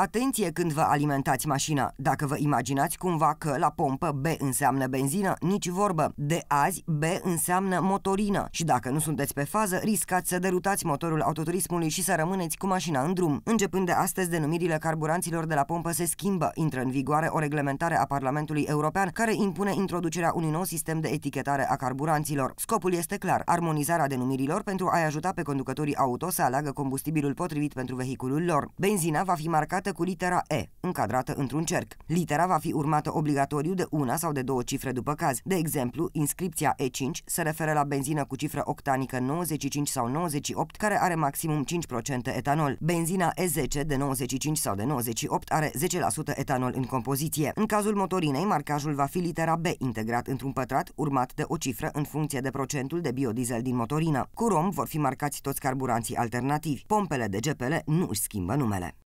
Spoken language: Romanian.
Atenție când vă alimentați mașina. Dacă vă imaginați cumva că la pompă B înseamnă benzină, nici vorbă. De azi, B înseamnă motorină și dacă nu sunteți pe fază, riscați să derutați motorul autoturismului și să rămâneți cu mașina în drum. Începând de astăzi, denumirile carburanților de la pompă se schimbă. Intră în vigoare o reglementare a Parlamentului European care impune introducerea unui nou sistem de etichetare a carburanților. Scopul este clar, armonizarea denumirilor pentru a-i ajuta pe conducătorii auto să aleagă combustibilul potrivit pentru vehiculul lor. Benzina va fi marcată semnată cu litera E, încadrată într-un cerc. Litera va fi urmată obligatoriu de una sau de două cifre după caz. De exemplu, inscripția E5 se referă la benzină cu cifră octanică 95 sau 98, care are maximum 5% etanol. Benzina E10 de 95 sau de 98 are 10% etanol în compoziție. În cazul motorinei, marcajul va fi litera B, integrat într-un pătrat, urmat de o cifră în funcție de procentul de biodiesel din motorină. Cu rom vor fi marcați toți carburanții alternativi. Pompele de GPL nu își schimbă numele.